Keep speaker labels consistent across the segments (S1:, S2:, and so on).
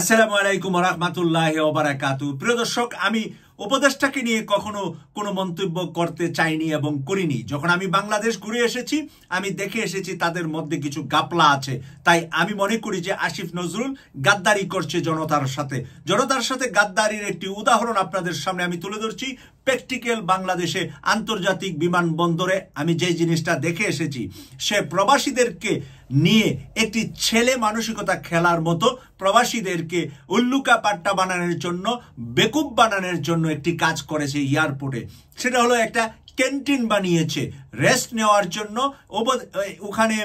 S1: আসসালামু আলাইকুম রহমতুল্লাহ ওবারাকাতু প্রিয় দর্শক আমি উপদেষ্টাকে নিয়ে কখনো কোনো মন্তব্য করতে চাইনি এবং করিনি যখন আমি বাংলাদেশ ঘুরে এসেছি আমি দেখে এসেছি তাদের মধ্যে কিছু গাপলা আছে তাই আমি মনে করি যে আসিফ নজরুল গাদ্দারি করছে জনতার সাথে জনতার সাথে গাদ্দারির একটি উদাহরণ আপনাদের সামনে আমি তুলে ধরছি প্র্যাকটিক্যাল বাংলাদেশে আন্তর্জাতিক বিমানবন্দরে আমি যে জিনিসটা দেখে এসেছি সে প্রবাসীদেরকে নিয়ে একটি ছেলে মানসিকতা খেলার মতো প্রবাসীদেরকে উল্লুকা পাট্টা বানানোর জন্য বেকুব বানানোর জন্য একটি কাজ করেছে এয়ারপোর্টে সেটা হলো একটা ক্যান্টিন বানিয়েছে রেস্ট নেওয়ার জন্য ওখানে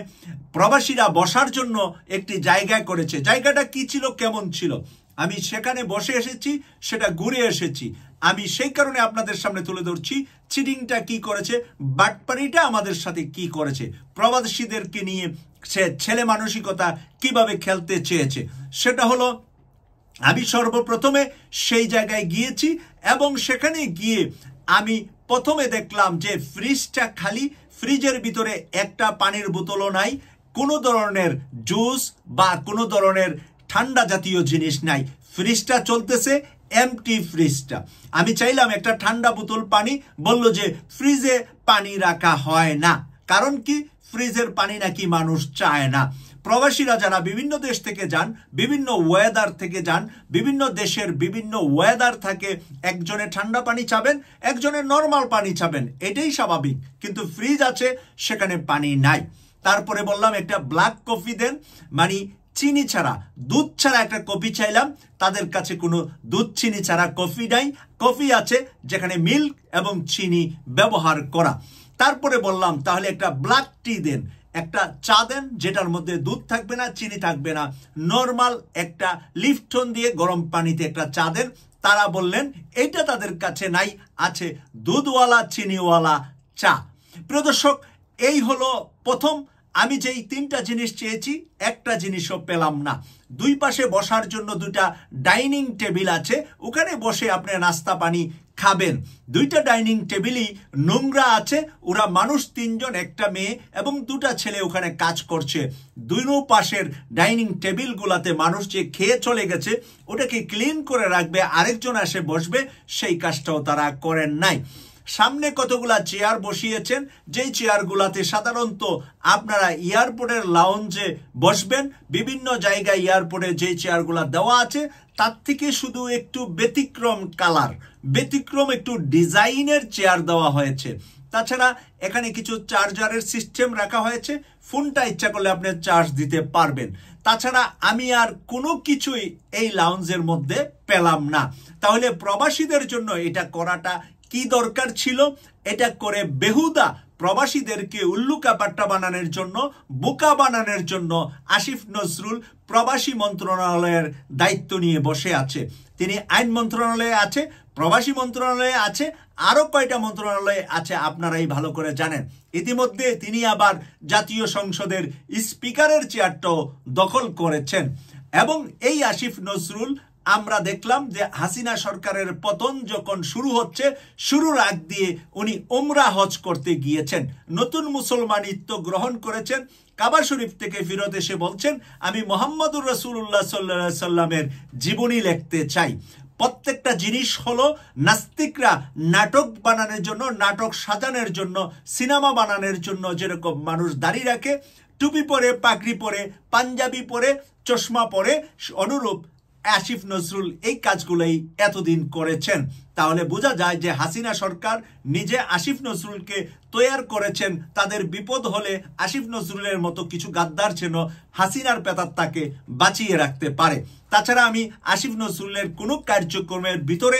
S1: প্রবাসীরা বসার জন্য একটি জায়গা করেছে জায়গাটা কি ছিল কেমন ছিল আমি সেখানে বসে এসেছি সেটা ঘুরে এসেছি আমি সেই কারণে আপনাদের সামনে তুলে ধরছি চিটিংটা কি করেছে বাটপানিটা আমাদের সাথে কি করেছে প্রবাসীদেরকে নিয়ে সে ছেলে মানসিকতা কিভাবে খেলতে চেয়েছে সেটা হলো আমি সর্বপ্রথমে সেই জায়গায় গিয়েছি এবং সেখানে গিয়ে আমি প্রথমে দেখলাম যে ফ্রিজটা খালি ফ্রিজের ভিতরে একটা পানির বোতলও নাই কোনো ধরনের জুস বা কোনো ধরনের ঠান্ডা জাতীয় জিনিস নাই ফ্রিজটা চলতেছে এমটি ফ্রিজটা আমি চাইলাম একটা ঠান্ডা বোতল পানি বলল যে ফ্রিজে পানি রাখা হয় না কারণ কি ফ্রিজের পানি নাকি মানুষ চায় না প্রবাসীরা যারা বিভিন্ন দেশ থেকে যান বিভিন্ন ওয়েদার থেকে যান বিভিন্ন দেশের বিভিন্ন ওয়েদার থাকে একজনে ঠান্ডা পানি চাবেন একজনে নর্মাল পানি চাবেন এটাই স্বাভাবিক কিন্তু ফ্রিজ আছে সেখানে পানি নাই তারপরে বললাম একটা ব্ল্যাক কফি দেন মানে চিনি ছাড়া দুধ ছাড়া একটা কফি চাইলাম তাদের কাছে কোনো দুধ চিনি ছাড়া কফি নাই কফি আছে যেখানে মিল্ক এবং চিনি ব্যবহার করা তারপরে বললাম তাহলে একটা ব্ল্যাক টি দেন একটা চা দেন যেটার মধ্যে দুধ থাকবে না চিনি থাকবে না নর্মাল একটা লিফটন দিয়ে গরম পানিতে একটা চা দেন তারা বললেন এটা তাদের কাছে নাই আছে দুধওয়ালা চিনিওয়ালা চা প্রিয় দর্শক এই হলো প্রথম আমি যেই তিনটা জিনিস চেয়েছি একটা জিনিসও পেলাম না দুই পাশে বসার জন্য দুটা ডাইনিং টেবিল আছে ওখানে বসে আপনি নাস্তা পানি খাবেন দুইটা ডাইনিং টেবিলই নোংরা আছে ওরা মানুষ তিনজন একটা মেয়ে এবং দুটা ছেলে ওখানে কাজ করছে দুনো পাশের ডাইনিং টেবিলগুলাতে মানুষ যে খেয়ে চলে গেছে ওটাকে ক্লিন করে রাখবে আরেকজন এসে বসবে সেই কাজটাও তারা করেন নাই সামনে কতগুলা চেয়ার বসিয়েছেন যেই চেয়ারগুলাতে সাধারণত আপনারা এয়ারপোর্টের লাউঞ্জে বসবেন বিভিন্ন জায়গায় এয়ারপোর্টে যেই চেয়ারগুলা দেওয়া আছে তার থেকে শুধু একটু ব্যতিক্রম কালার ব্যতিক্রম একটু ডিজাইনের চেয়ার দেওয়া হয়েছে তাছাড়া এখানে কিছু চার্জারের সিস্টেম রাখা হয়েছে ফোনটা ইচ্ছা করলে আপনি চার্জ দিতে পারবেন তাছাড়া আমি আর কোনো কিছুই এই লাউঞ্জের মধ্যে পেলাম না তাহলে প্রবাসীদের জন্য এটা করাটা কি দরকার ছিল এটা করে বেহুদা প্রবাসীদেরকে উল্লুকা পাট্টা বানানোর জন্য বোকা বানানোর জন্য আসিফ নজরুল প্রবাসী মন্ত্রণালয়ের দায়িত্ব নিয়ে বসে আছে তিনি আইন মন্ত্রণালয়ে আছে প্রবাসী মন্ত্রণালয়ে আছে আরও কয়টা মন্ত্রণালয়ে আছে আপনারাই ভালো করে জানেন ইতিমধ্যে তিনি আবার জাতীয় সংসদের স্পিকারের চেয়ারটাও দখল করেছেন এবং এই আসিফ নজরুল আমরা দেখলাম যে হাসিনা সরকারের পতন যখন শুরু হচ্ছে শুরুর আগ দিয়ে উনি ওমরা হজ করতে গিয়েছেন নতুন মুসলমানিত্ব গ্রহণ করেছেন কাবা শরীফ থেকে ফিরত এসে বলছেন আমি মোহাম্মদুর রসুল্লাহ সাল্লা সাল্লামের জীবনী লিখতে চাই প্রত্যেকটা জিনিস হলো নাস্তিকরা নাটক বানানোর জন্য নাটক সাজানোর জন্য সিনেমা বানানোর জন্য যেরকম মানুষ দাঁড়িয়ে রাখে টুপি পরে পাগড়ি পরে পাঞ্জাবি পরে চশমা পরে অনুরূপ আসিফ নজরুল এই কাজগুলোই এতদিন করেছেন তাহলে বোঝা যায় যে হাসিনা সরকার নিজে আসিফ নজরুলকে তৈয়ার করেছেন তাদের বিপদ হলে আসিফ নজরুলের মতো কিছু গাদ্দার যেন হাসিনার পেতার তাকে বাঁচিয়ে রাখতে পারে তাছাড়া আমি আসিফ নজরুলের কোনো কার্যক্রমের ভিতরে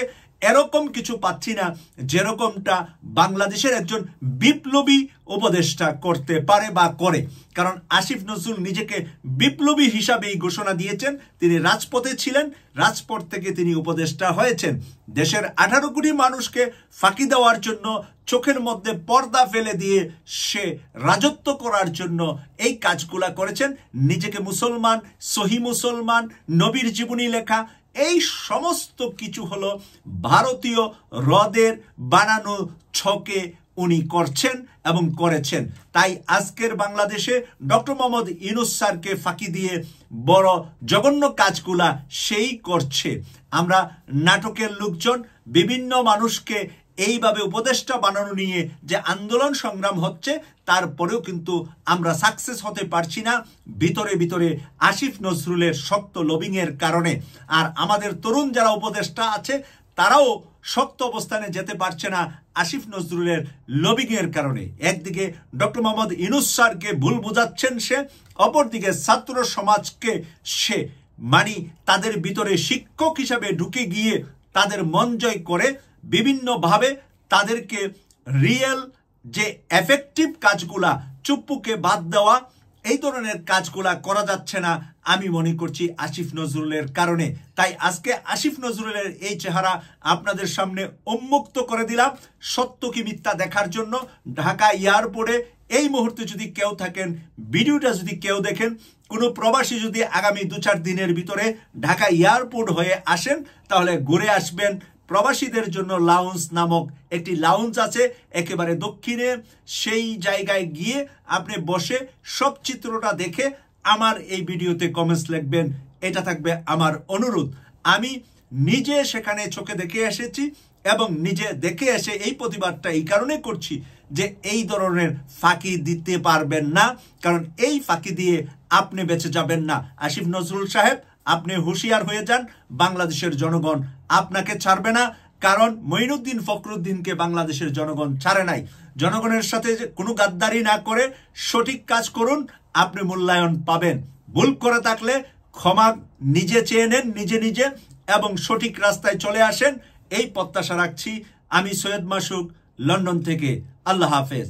S1: এরকম কিছু পাচ্ছি না যেরকমটা বাংলাদেশের একজন বিপ্লবী উপদেষ্টা করতে পারে বা করে কারণ আসিফ নজরুল নিজেকে বিপ্লবী হিসাবেই ঘোষণা দিয়েছেন তিনি রাজপথে ছিলেন রাজপথ থেকে তিনি উপদেষ্টা হয়েছেন দেশের আঠারো কোটি মানুষকে ফাঁকি দেওয়ার জন্য চোখের মধ্যে পর্দা ফেলে দিয়ে সে রাজত্ব করার জন্য এই কাজগুলা করেছেন নিজেকে মুসলমান সহি মুসলমান নবীর জীবনী লেখা এই সমস্ত কিছু হলো ভারতীয় হ্রদের বানানো ছকে উনি করছেন এবং করেছেন তাই আজকের বাংলাদেশে ডক্টর মোহাম্মদ ইউনুস স্যারকে ফাঁকি দিয়ে বড় জঘন্য কাজগুলা সেই করছে আমরা নাটকের লোকজন বিভিন্ন মানুষকে এইভাবে উপদেষ্টা বানানো নিয়ে যে আন্দোলন সংগ্রাম হচ্ছে তারপরেও কিন্তু আমরা সাকসেস হতে পারছি না ভিতরে ভিতরে আসিফ নজরুলের শক্ত লবিংয়ের কারণে আর আমাদের তরুণ যারা উপদেষ্টা আছে তারাও শক্ত অবস্থানে যেতে পারছে না আসিফ নজরুলের লবিংয়ের কারণে একদিকে ডক্টর মোহাম্মদ ইনুস স্যারকে ভুল বোঝাচ্ছেন সে অপরদিকে ছাত্র সমাজকে সে মানি তাদের ভিতরে শিক্ষক হিসাবে ঢুকে গিয়ে তাদের মন জয় করে বিভিন্নভাবে তাদেরকে রিয়েল যে এফেক্টিভ কাজগুলা চুপ্পুকে বাদ দেওয়া এই ধরনের কাজগুলা করা যাচ্ছে না আমি মনে করছি আসিফ নজরুলের কারণে তাই আজকে আসিফ নজরুলের এই চেহারা আপনাদের সামনে উন্মুক্ত করে দিলাম সত্য কি মিথ্যা দেখার জন্য ঢাকা এয়ারপোর্টে এই মুহূর্তে যদি কেউ থাকেন ভিডিওটা যদি কেউ দেখেন কোনো প্রবাসী যদি আগামী দু চার দিনের ভিতরে ঢাকা এয়ারপোর্ট হয়ে আসেন তাহলে ঘুরে আসবেন প্রবাসীদের জন্য লাউন্স নামক একটি লাউন্স আছে একেবারে দক্ষিণে সেই জায়গায় গিয়ে আপনি বসে সব চিত্রটা দেখে আমার এই ভিডিওতে কমেন্টস লিখবেন এটা থাকবে আমার অনুরোধ আমি নিজে সেখানে চোখে দেখে এসেছি এবং নিজে দেখে এসে এই প্রতিবাদটা এই কারণে করছি যে এই ধরনের ফাঁকি দিতে পারবেন না কারণ এই ফাঁকি দিয়ে আপনি বেঁচে যাবেন না আসিফ নজরুল সাহেব আপনি হুঁশিয়ার হয়ে যান বাংলাদেশের জনগণ আপনাকে ছাড়বে না কারণ মঈনুদ্দিন ফখরুদ্দিনকে বাংলাদেশের জনগণ ছাড়ে নাই জনগণের সাথে কোনো গাদ্দারি না করে সঠিক কাজ করুন আপনি মূল্যায়ন পাবেন ভুল করে থাকলে ক্ষমা নিজে চেয়ে নেন নিজে নিজে এবং সঠিক রাস্তায় চলে আসেন এই প্রত্যাশা রাখছি আমি সৈয়দ মাসুক লন্ডন থেকে আল্লাহ হাফেজ